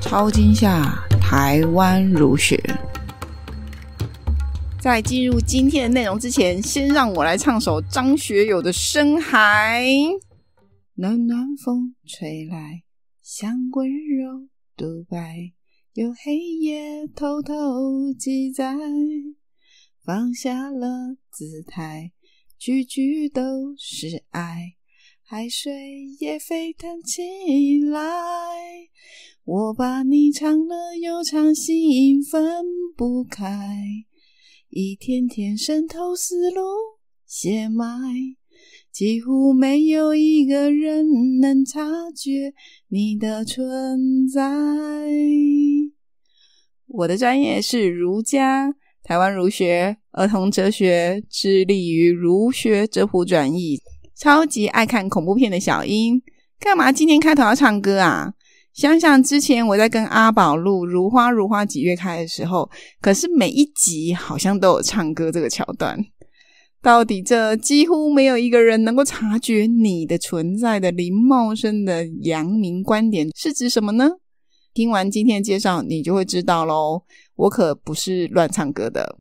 超惊吓！台湾如雪。在进入今天的内容之前，先让我来唱首张学友的《深海》。暖暖风吹来，像温柔独白，有黑夜偷偷记载。放下了姿态，句句都是爱，海水也沸腾起来。我把你唱了又唱，心分不开，一天天渗透思路血脉，几乎没有一个人能察觉你的存在。我的专业是儒家，台湾儒学、儿童哲学，致力于儒学哲普转译。超级爱看恐怖片的小英，干嘛今天开头要唱歌啊？想想之前我在跟阿宝录《如花如花几月开》的时候，可是每一集好像都有唱歌这个桥段。到底这几乎没有一个人能够察觉你的存在的林茂生的阳明观点是指什么呢？听完今天的介绍，你就会知道喽。我可不是乱唱歌的。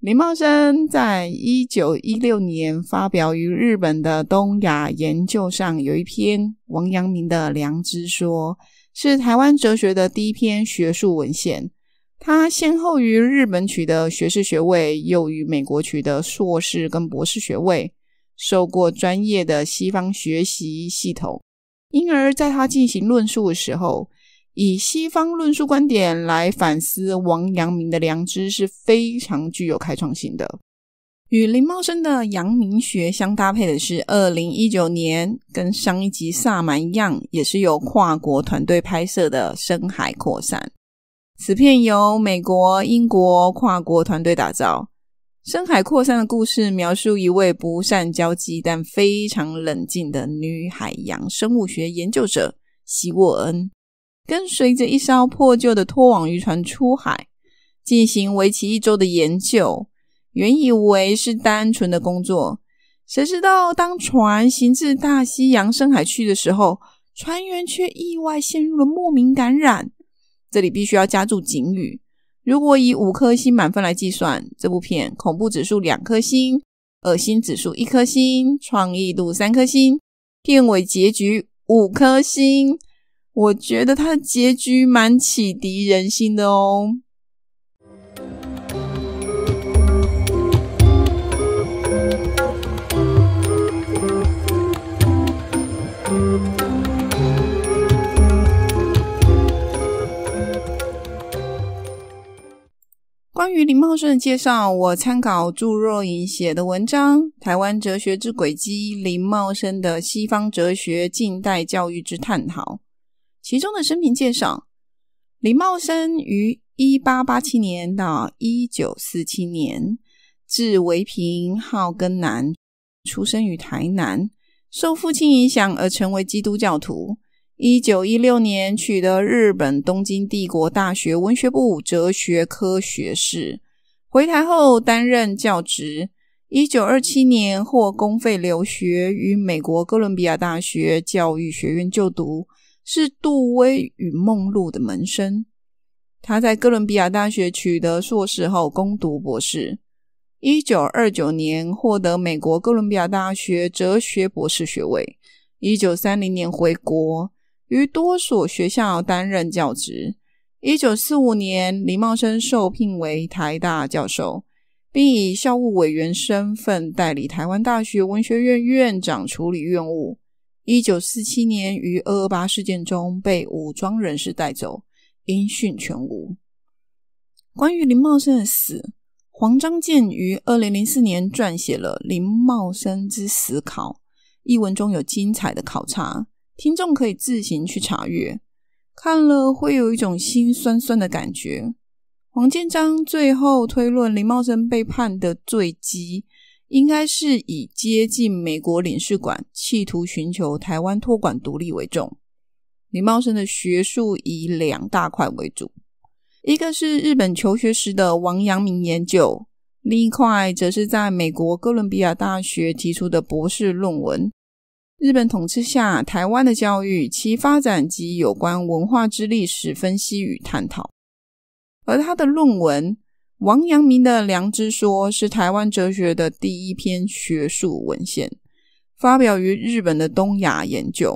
林茂生在一九一六年发表于日本的《东亚研究》上有一篇《王阳明的良知说》，是台湾哲学的第一篇学术文献。他先后于日本取得学士学位，又于美国取得硕士跟博士学位，受过专业的西方学习系统，因而在他进行论述的时候。以西方论述观点来反思王阳明的良知是非常具有开创性的。与林茂生的阳明学相搭配的是，二零一九年跟上一集《萨满》一样，也是由跨国团队拍摄的《深海扩散》。此片由美国、英国跨国团队打造。《深海扩散》的故事描述一位不善交际但非常冷静的女海洋生物学研究者希沃恩。跟随着一艘破旧的拖网渔船出海，进行为期一周的研究。原以为是单纯的工作，谁知道当船行至大西洋深海区的时候，船员却意外陷入了莫名感染。这里必须要加注警语：如果以五颗星满分来计算，这部片恐怖指数两颗星，恶心指数一颗星，创意度三颗星，片尾结局五颗星。我觉得他的结局蛮启迪人心的哦。关于林茂生的介绍，我参考祝若颖写的文章《台湾哲学之轨迹：林茂生的西方哲学、近代教育之探讨》。其中的生平介绍：李茂生于一八八七年到一九四七年，字维平，号根南，出生于台南，受父亲影响而成为基督教徒。一九一六年取得日本东京帝国大学文学部哲学科学士，回台后担任教职。一九二七年获公费留学于美国哥伦比亚大学教育学院就读。是杜威与梦露的门生，他在哥伦比亚大学取得硕士后攻读博士，一九二九年获得美国哥伦比亚大学哲学博士学位。一九三零年回国，于多所学校担任教职。一九四五年，李茂生受聘为台大教授，并以校务委员身份代理台湾大学文学院院长，处理院务。一九四七年，于二二八事件中被武装人士带走，音讯全无。关于林茂生的死，黄章健于二零零四年撰写了《林茂生之死考》一文，中有精彩的考察，听众可以自行去查阅。看了会有一种心酸酸的感觉。黄建章最后推论林茂生被判的罪基应该是以接近美国领事馆，企图寻求台湾托管独立为重。李茂生的学术以两大块为主，一个是日本求学时的王阳明研究，另一块则是在美国哥伦比亚大学提出的博士论文。日本统治下台湾的教育其发展及有关文化之历史分析与探讨，而他的论文。王阳明的良知说是台湾哲学的第一篇学术文献，发表于日本的《东亚研究》。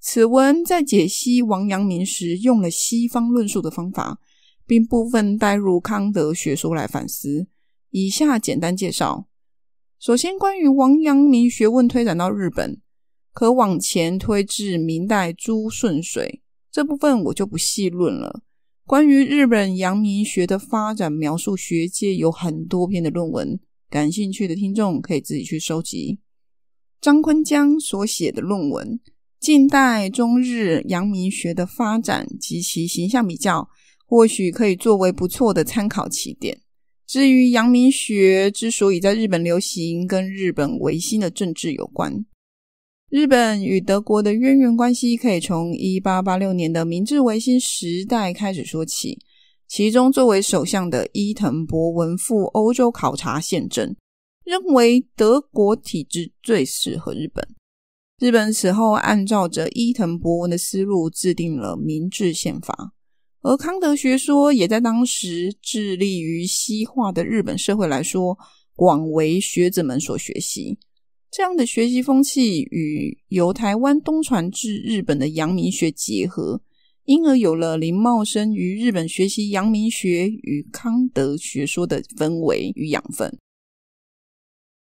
此文在解析王阳明时，用了西方论述的方法，并部分带入康德学说来反思。以下简单介绍：首先，关于王阳明学问推展到日本，可往前推至明代朱舜水，这部分我就不细论了。关于日本阳明学的发展描述，学界有很多篇的论文，感兴趣的听众可以自己去收集。张坤江所写的论文《近代中日阳明学的发展及其形象比较》，或许可以作为不错的参考起点。至于阳明学之所以在日本流行，跟日本维新的政治有关。日本与德国的渊源关系可以从一八八六年的明治维新时代开始说起。其中，作为首相的伊藤博文赴欧洲考察宪政，认为德国体制最适合日本。日本此后按照着伊藤博文的思路制定了明治宪法，而康德学说也在当时致力于西化的日本社会来说，广为学者们所学习。这样的学习风气与由台湾东传至日本的阳明学结合，因而有了林茂生于日本学习阳明学与康德学说的氛围与养分。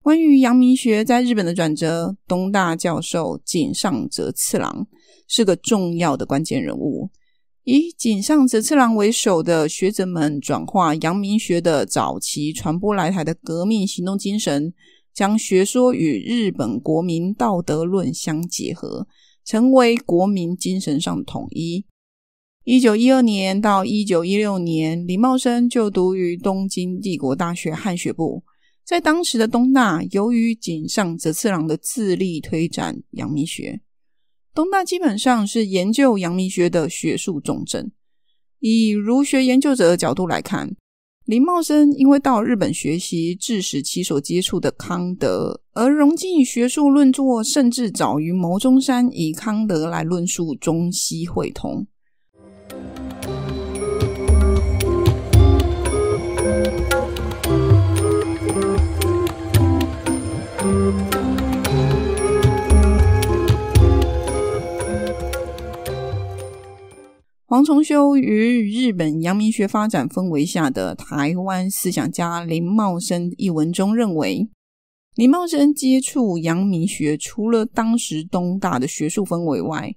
关于阳明学在日本的转折，东大教授井上哲次郎是个重要的关键人物。以井上哲次郎为首的学者们转化阳明学的早期传播来台的革命行动精神。将学说与日本国民道德论相结合，成为国民精神上的统一。一九一二年到一九一六年，李茂生就读于东京帝国大学汉学部。在当时的东大，由于井上则次郎的自力推展阳明学，东大基本上是研究阳明学的学术重镇。以儒学研究者的角度来看。林茂生因为到日本学习，致使其所接触的康德，而融进学术论作，甚至早于牟中山以康德来论述中西会通。重修与日本阳明学发展氛围下的台湾思想家林茂生一文中认为，林茂生接触阳明学，除了当时东大的学术氛围外，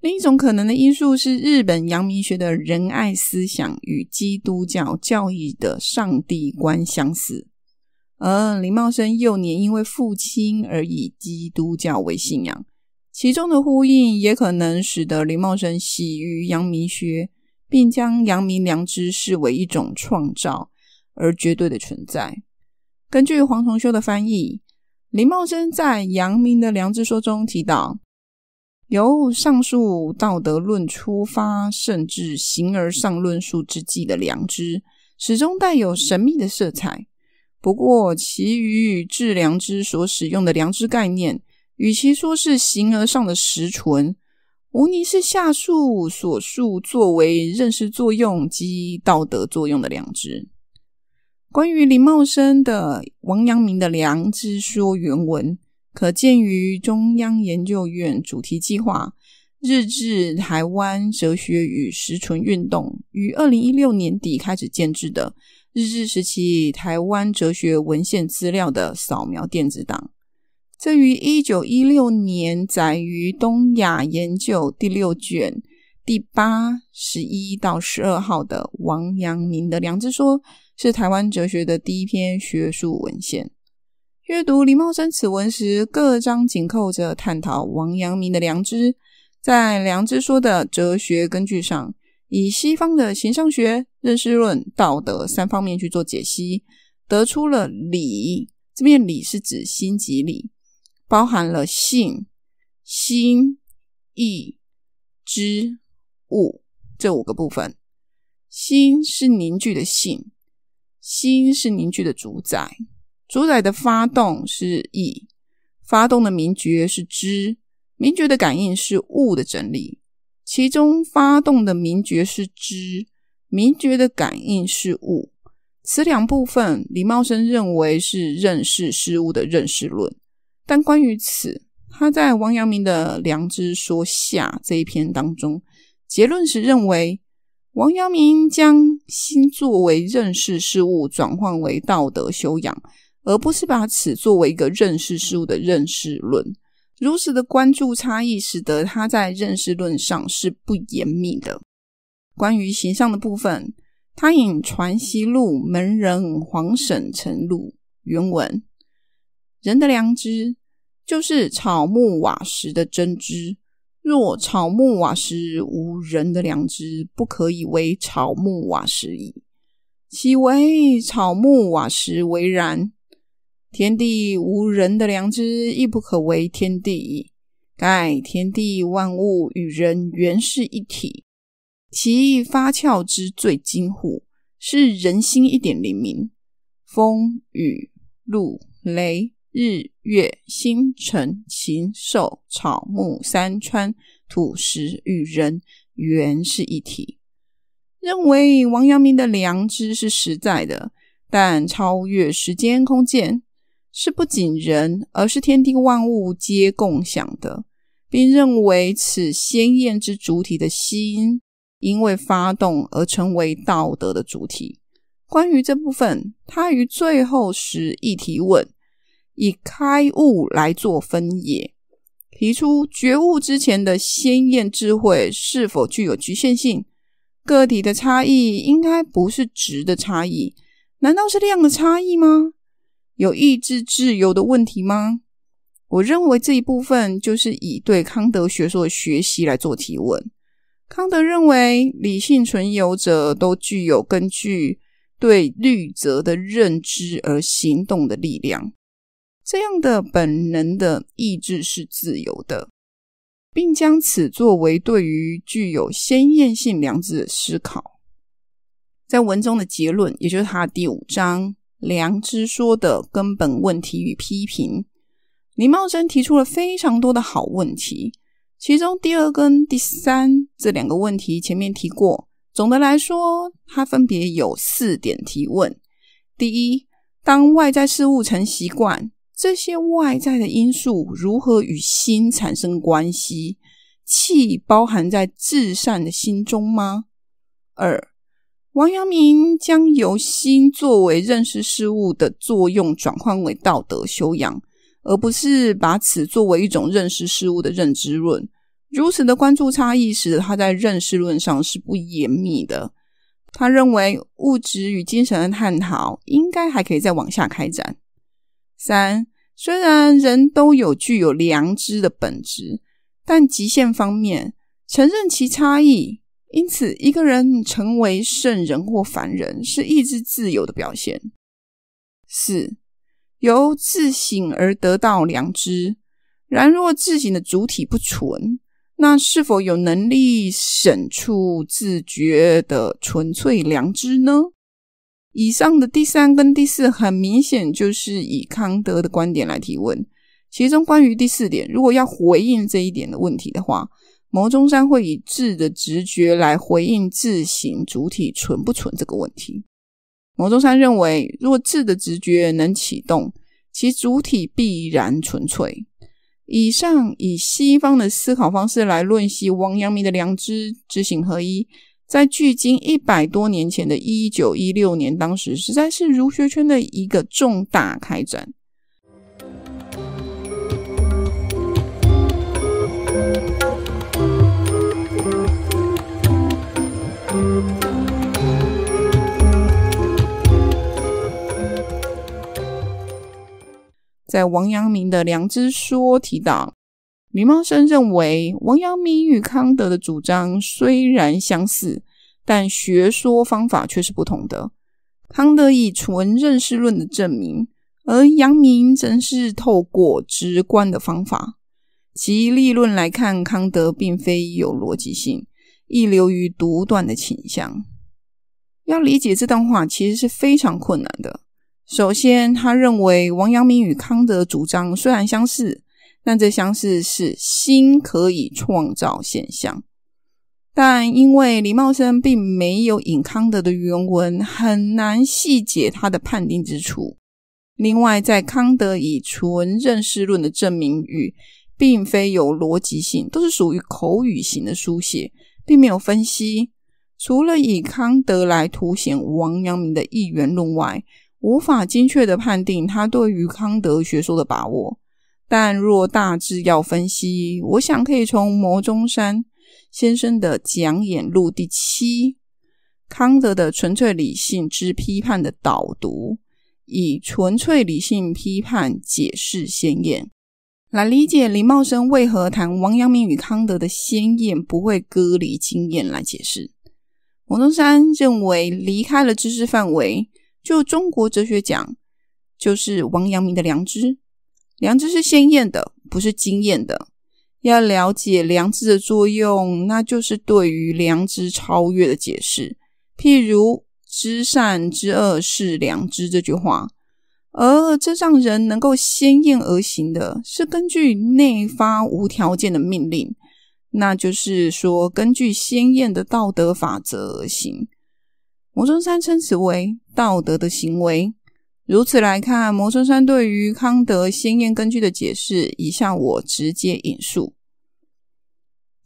另一种可能的因素是日本阳明学的仁爱思想与基督教教义的上帝观相似，而林茂生幼年因为父亲而以基督教为信仰。其中的呼应也可能使得林茂生喜于阳明学，并将阳明良知视为一种创造而绝对的存在。根据黄崇修的翻译，林茂生在阳明的良知说中提到，由上述道德论出发，甚至形而上论述之际的良知，始终带有神秘的色彩。不过，其余治良知所使用的良知概念。与其说是形而上的实存，无疑是下述所述作为认识作用及道德作用的良知。关于林茂生的王阳明的良知说原文，可见于中央研究院主题计划日志“台湾哲学与实存运动”于二零一六年底开始建制的日志时期，台湾哲学文献资料的扫描电子档。这于一九一六年载于《东亚研究》第六卷第八十一到十二号的王阳明的良知说，是台湾哲学的第一篇学术文献。阅读李茂生此文时，各章紧扣着探讨王阳明的良知，在良知说的哲学根据上，以西方的形象学、认识论、道德三方面去做解析，得出了理。这边理是指心即理。包含了性、心、意、知、物这五个部分。心是凝聚的性，心是凝聚的主宰。主宰的发动是意，发动的明觉是知，明觉的感应是物的整理。其中，发动的明觉是知，明觉的感应是物。此两部分，李茂生认为是认识事物的认识论。但关于此，他在王阳明的《良知说下》这一篇当中，结论是认为王阳明将心作为认识事物转换为道德修养，而不是把此作为一个认识事物的认识论。如此的关注差异，使得他在认识论上是不严密的。关于形上的部分，他引传习录门人黄省成录原文。人的良知，就是草木瓦石的真知。若草木瓦石无人的良知，不可以为草木瓦石矣。岂为草木瓦石为然？天地无人的良知，亦不可为天地矣。盖天地万物与人原是一体，其发窍之最精乎，是人心一点灵明。风雨露雷。日月星辰、禽兽、草木、山川、土石与人原是一体，认为王阳明的良知是实在的，但超越时间空间，是不仅人，而是天地万物皆共享的，并认为此鲜艳之主体的心，因为发动而成为道德的主体。关于这部分，他于最后时一提问。以开悟来做分野，提出觉悟之前的鲜艳智慧是否具有局限性？个体的差异应该不是值的差异，难道是量的差异吗？有意志自由的问题吗？我认为这一部分就是以对康德学说的学习来做提问。康德认为，理性存有者都具有根据对律则的认知而行动的力量。这样的本能的意志是自由的，并将此作为对于具有先验性良知的思考。在文中的结论，也就是他第五章良知说的根本问题与批评，李茂贞提出了非常多的好问题。其中第二跟第三这两个问题前面提过。总的来说，他分别有四点提问：第一，当外在事物成习惯。这些外在的因素如何与心产生关系？气包含在至善的心中吗？二，王阳明将由心作为认识事物的作用转换为道德修养，而不是把此作为一种认识事物的认知论。如此的关注差异，使得他在认识论上是不严密的。他认为物质与精神的探讨应该还可以再往下开展。三，虽然人都有具有良知的本质，但极限方面承认其差异。因此，一个人成为圣人或凡人，是意志自由的表现。四，由自省而得到良知，然若自省的主体不纯，那是否有能力省出自觉的纯粹良知呢？以上的第三跟第四很明显就是以康德的观点来提问。其中关于第四点，如果要回应这一点的问题的话，牟中山会以智的直觉来回应“智行主体存不存”这个问题。牟中山认为，若智的直觉能启动，其主体必然纯粹。以上以西方的思考方式来论析王阳明的良知知行合一。在距今一百多年前的1916年，当时实在是儒学圈的一个重大开展。在王阳明的《良知说》提到。李茂生认为，王阳明与康德的主张虽然相似，但学说方法却是不同的。康德以纯认识论的证明，而阳明则是透过直观的方法。其立论来看，康德并非有逻辑性，亦流于独断的倾向。要理解这段话，其实是非常困难的。首先，他认为王阳明与康德主张虽然相似。但这相似是心可以创造现象，但因为李茂生并没有引康德的原文，很难细解他的判定之处。另外，在康德以纯认识论的证明语，并非有逻辑性，都是属于口语型的书写，并没有分析。除了以康德来凸显王阳明的一元论外，无法精确的判定他对于康德学说的把握。但若大致要分析，我想可以从牟中山先生的讲演录第七《康德的纯粹理性之批判》的导读，以纯粹理性批判解释先验，来理解林茂生为何谈王阳明与康德的先验不会隔离经验来解释。王中山认为，离开了知识范围，就中国哲学讲，就是王阳明的良知。良知是鲜艳的，不是经验的。要了解良知的作用，那就是对于良知超越的解释。譬如“知善知恶是良知”这句话，而这让人能够鲜艳而行的，是根据内发无条件的命令，那就是说根据鲜艳的道德法则而行。摩中山称此为道德的行为。如此来看，摩根山对于康德先验根据的解释，以下我直接引述。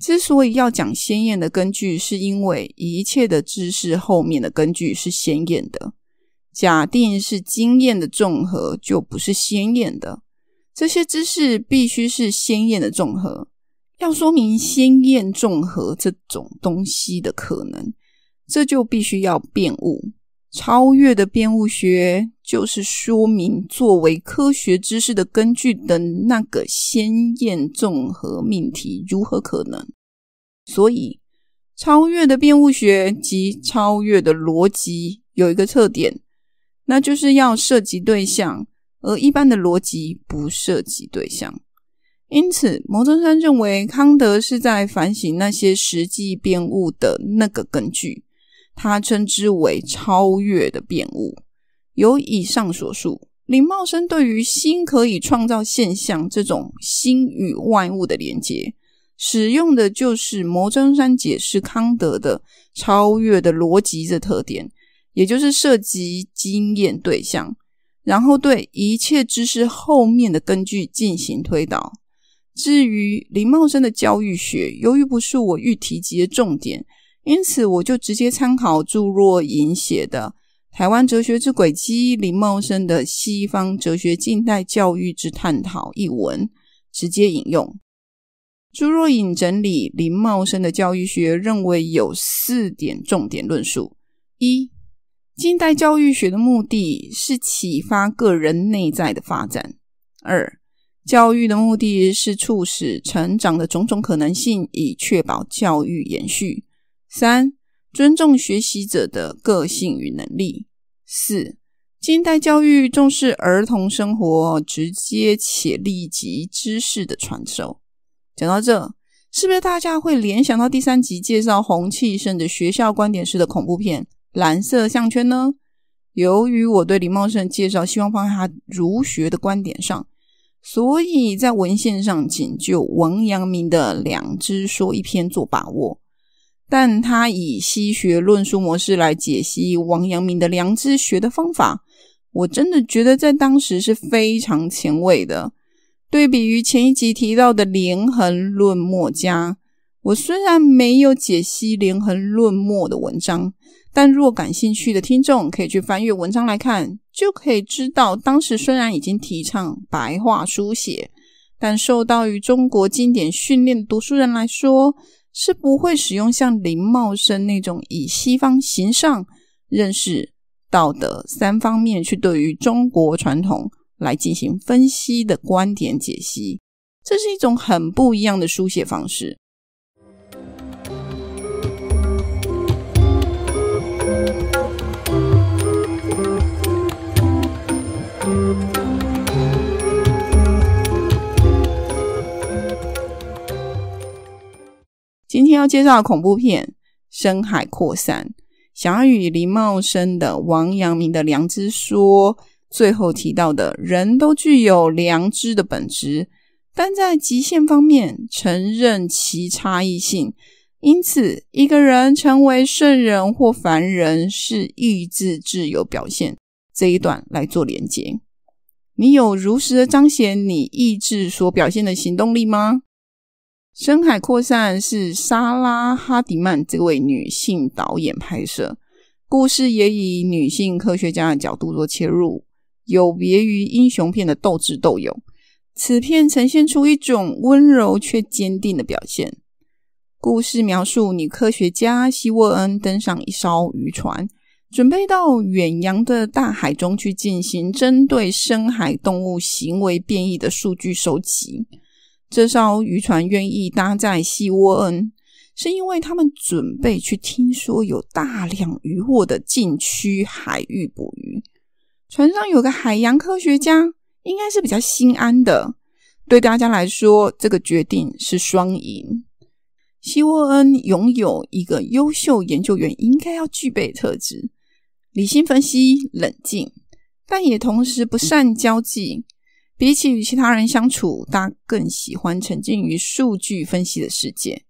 之所以要讲先验的根据，是因为一切的知识后面的根据是先验的，假定是经验的综合就不是先验的。这些知识必须是先验的综合，要说明先验综合这种东西的可能，这就必须要辨物。超越的辩物学就是说明作为科学知识的根据的那个先验综合命题如何可能。所以，超越的辩物学及超越的逻辑有一个特点，那就是要涉及对象，而一般的逻辑不涉及对象。因此，摩宗山认为康德是在反省那些实际辩物的那个根据。他称之为超越的变物。由以上所述，林茂生对于心可以创造现象这种心与万物的连接，使用的就是摩宗山解释康德的超越的逻辑这特点，也就是涉及经验对象，然后对一切知识后面的根据进行推导。至于林茂生的教育学，由于不是我欲提及的重点。因此，我就直接参考朱若隐写的《台湾哲学之轨迹》，林茂生的《西方哲学近代教育之探讨》一文，直接引用朱若隐整理林茂生的教育学，认为有四点重点论述：一、近代教育学的目的是启发个人内在的发展；二、教育的目的是促使成长的种种可能性，以确保教育延续。三、尊重学习者的个性与能力。四、近代教育重视儿童生活直接且立即知识的传授。讲到这，是不是大家会联想到第三集介绍洪气甚的学校观点式的恐怖片《蓝色项圈》呢？由于我对李茂盛介绍希望放在他儒学的观点上，所以在文献上仅就王阳明的“两知说”一篇做把握。但他以西学论述模式来解析王阳明的良知学的方法，我真的觉得在当时是非常前卫的。对比于前一集提到的《连横论墨家》，我虽然没有解析《连横论墨》的文章，但若感兴趣的听众可以去翻阅文章来看，就可以知道当时虽然已经提倡白话书写，但受到于中国经典训练的读书人来说。是不会使用像林茂生那种以西方形上、认识、道德三方面去对于中国传统来进行分析的观点解析，这是一种很不一样的书写方式。今天要介绍的恐怖片《深海扩散》，想要与林茂生的王阳明的良知说最后提到的“人都具有良知的本质，但在极限方面承认其差异性”，因此一个人成为圣人或凡人是意志自由表现。这一段来做连接。你有如实的彰显你意志所表现的行动力吗？深海扩散是莎拉哈迪曼这位女性导演拍摄，故事也以女性科学家的角度做切入，有别于英雄片的斗智斗勇，此片呈现出一种温柔却坚定的表现。故事描述女科学家希沃恩登上一艘渔船，准备到远洋的大海中去进行针对深海动物行为变异的数据收集。这艘渔船愿意搭载西沃恩，是因为他们准备去听说有大量渔获的禁区海域捕鱼。船上有个海洋科学家，应该是比较心安的。对大家来说，这个决定是双赢。西沃恩拥有一个优秀研究员应该要具备特质：理性分析、冷静，但也同时不善交际。比起与其他人相处，他更喜欢沉浸于数据分析的世界。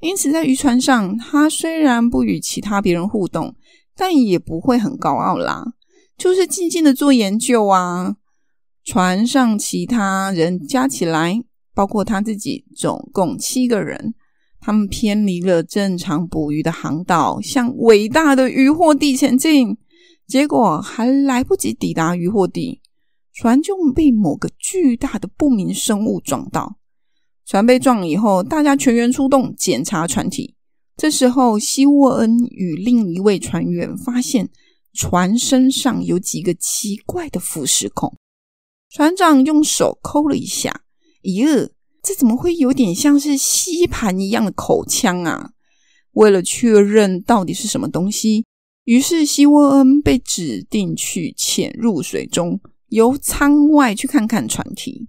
因此，在渔船上，他虽然不与其他别人互动，但也不会很高傲啦，就是静静的做研究啊。船上其他人加起来，包括他自己，总共七个人。他们偏离了正常捕鱼的航道，向伟大的渔获地前进，结果还来不及抵达渔获地。船就被某个巨大的不明生物撞到。船被撞以后，大家全员出动检查船体。这时候，希沃恩与另一位船员发现船身上有几个奇怪的腐蚀孔。船长用手抠了一下，咦，这怎么会有点像是吸盘一样的口腔啊？为了确认到底是什么东西，于是希沃恩被指定去潜入水中。由舱外去看看船体，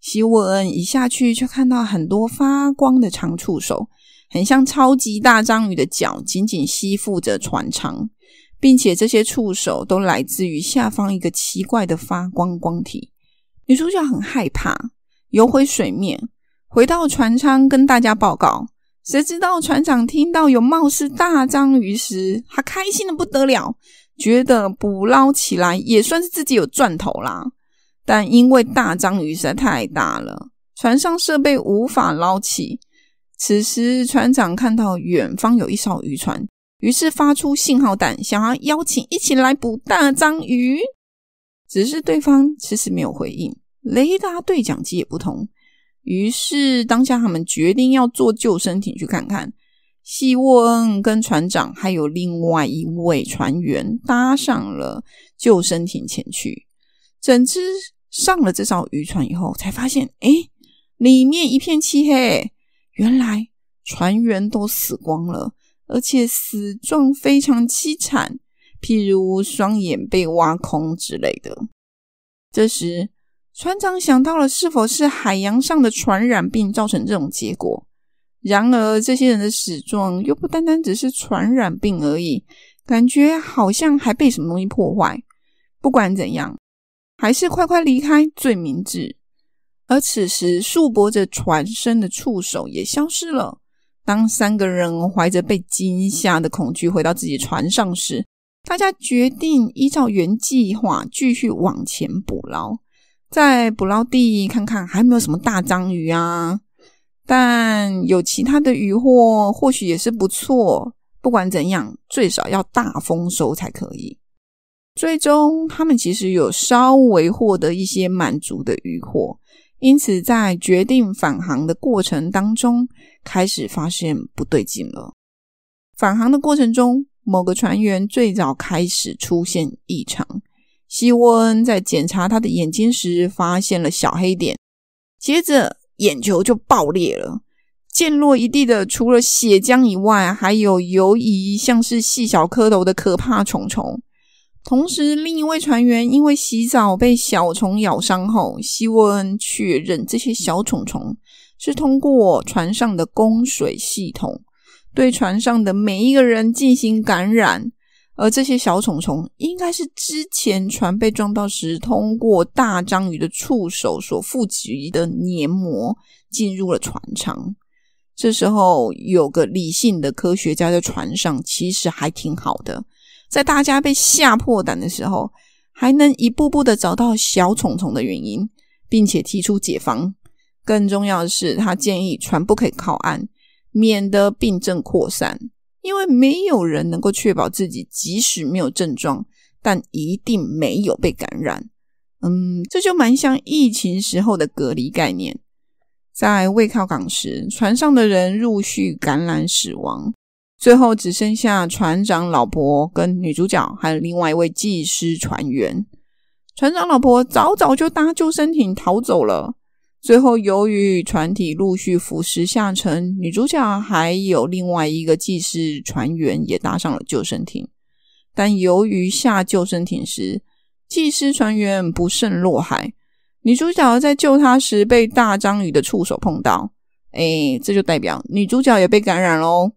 希沃恩一下去就看到很多发光的长触手，很像超级大章鱼的脚，紧紧吸附着船舱，并且这些触手都来自于下方一个奇怪的发光光体。女主角很害怕，游回水面，回到船舱跟大家报告。谁知道船长听到有貌似大章鱼时，他开心的不得了。觉得捕捞起来也算是自己有赚头啦，但因为大章鱼实在太大了，船上设备无法捞起。此时船长看到远方有一艘渔船，于是发出信号弹，想要邀请一起来捕大章鱼。只是对方迟迟没有回应，雷达对讲机也不同。于是当下他们决定要做救生艇去看看。希沃恩跟船长还有另外一位船员搭上了救生艇前去。整只上了这艘渔船以后，才发现，哎，里面一片漆黑。原来船员都死光了，而且死状非常凄惨，譬如双眼被挖空之类的。这时，船长想到了是否是海洋上的传染病造成这种结果。然而，这些人的死状又不单单只是传染病而已，感觉好像还被什么东西破坏。不管怎样，还是快快离开最明智。而此时，束缚着船身的触手也消失了。当三个人怀着被惊吓的恐惧回到自己船上时，大家决定依照原计划继续往前捕捞，在捕捞地看看还没有什么大章鱼啊。但有其他的渔获，或许也是不错。不管怎样，最少要大丰收才可以。最终，他们其实有稍微获得一些满足的渔获，因此在决定返航的过程当中，开始发现不对劲了。返航的过程中，某个船员最早开始出现异常。希沃恩在检查他的眼睛时，发现了小黑点。接着。眼球就爆裂了，溅落一地的除了血浆以外，还有游移像是细小蝌蚪的可怕虫虫。同时，另一位船员因为洗澡被小虫咬伤后，希沃恩确认这些小虫虫是通过船上的供水系统对船上的每一个人进行感染。而这些小虫虫应该是之前船被撞到时，通过大章鱼的触手所附及的黏膜进入了船舱。这时候有个理性的科学家在船上，其实还挺好的。在大家被吓破胆的时候，还能一步步的找到小虫虫的原因，并且提出解方。更重要的是，他建议船不可以靠岸，免得病症扩散。因为没有人能够确保自己即使没有症状，但一定没有被感染。嗯，这就蛮像疫情时候的隔离概念。在未靠港时，船上的人陆续感染死亡，最后只剩下船长老婆、跟女主角还有另外一位技师船员。船长老婆早早就搭救生艇逃走了。最后，由于船体陆续腐蚀下沉，女主角还有另外一个技师船员也搭上了救生艇。但由于下救生艇时，技师船员不慎落海，女主角在救他时被大章鱼的触手碰到。哎，这就代表女主角也被感染喽。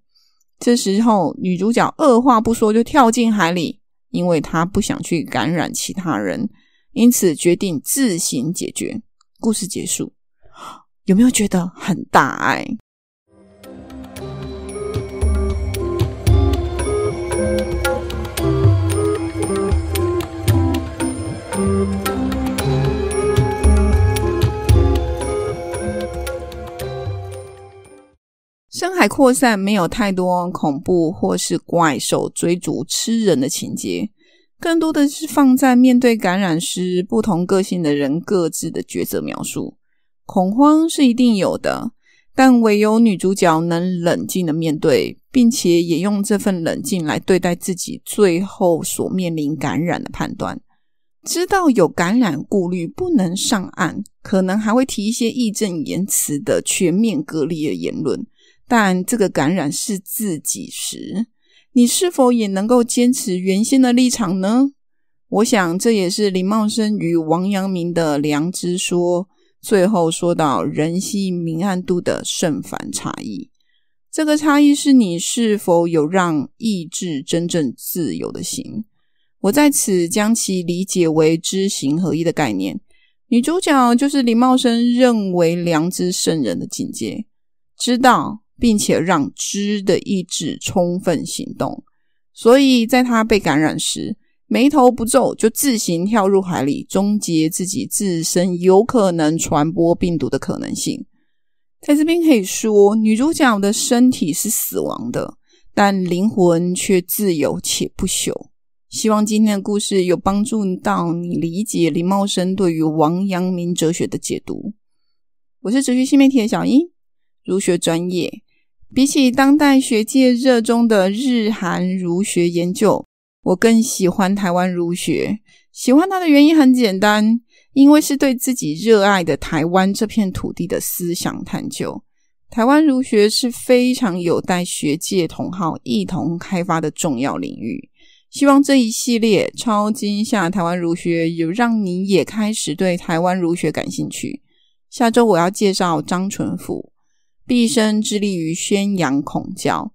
这时候，女主角二话不说就跳进海里，因为她不想去感染其他人，因此决定自行解决。故事结束，有没有觉得很大爱？深海扩散没有太多恐怖或是怪兽追逐吃人的情节。更多的是放在面对感染时，不同个性的人各自的抉择描述。恐慌是一定有的，但唯有女主角能冷静的面对，并且也用这份冷静来对待自己最后所面临感染的判断。知道有感染顾虑不能上岸，可能还会提一些义正言辞的全面隔离的言论，但这个感染是自己时。你是否也能够坚持原先的立场呢？我想这也是林茂生与王阳明的良知说最后说到人心明暗度的圣凡差异。这个差异是你是否有让意志真正自由的心。我在此将其理解为知行合一的概念。女主角就是林茂生认为良知圣人的境界，知道。并且让知的意志充分行动，所以在他被感染时，眉头不皱就自行跳入海里，终结自己自身有可能传播病毒的可能性。在这边可以说，女主角的身体是死亡的，但灵魂却自由且不朽。希望今天的故事有帮助到你理解林茂生对于王阳明哲学的解读。我是哲学新媒体的小英。儒学专业，比起当代学界热衷的日韩儒学研究，我更喜欢台湾儒学。喜欢它的原因很简单，因为是对自己热爱的台湾这片土地的思想探究。台湾儒学是非常有待学界同好一同开发的重要领域。希望这一系列超精夏台湾儒学，有让你也开始对台湾儒学感兴趣。下周我要介绍张纯甫。毕生致力于宣扬孔教，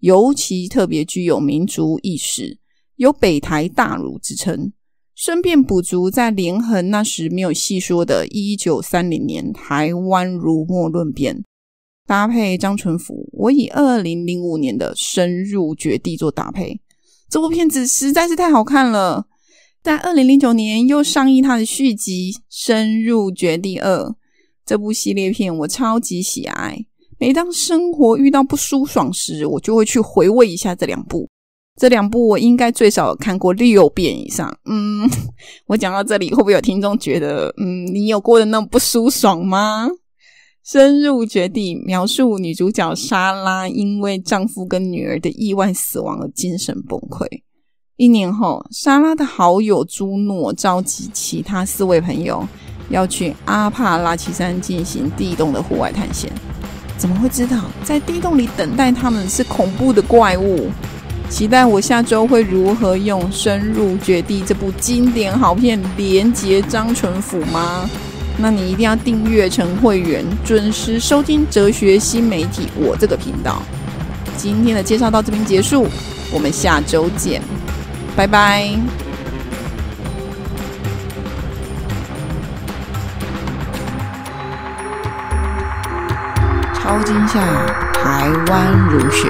尤其特别具有民族意识，有“北台大儒”之称。顺便补足在连横那时没有细说的，一九三零年《台湾儒墨论辩》搭配张纯甫，我以二零零五年的《深入绝地》做搭配，这部片子实在是太好看了。在二零零九年又上映他的续集《深入绝地二》，这部系列片我超级喜爱。每当生活遇到不舒爽时，我就会去回味一下这两部。这两部我应该最少看过六遍以上。嗯，我讲到这里，会不会有听众觉得，嗯，你有过的那么不舒爽吗？《深入绝地》描述女主角莎拉因为丈夫跟女儿的意外死亡而精神崩溃。一年后，莎拉的好友朱诺召集其他四位朋友，要去阿帕拉奇山进行地洞的户外探险。怎么会知道，在地洞里等待他们是恐怖的怪物？期待我下周会如何用《深入绝地》这部经典好片连接张纯甫吗？那你一定要订阅成会员，准时收听哲学新媒体我这个频道。今天的介绍到这边结束，我们下周见，拜拜。今夏台湾如雪。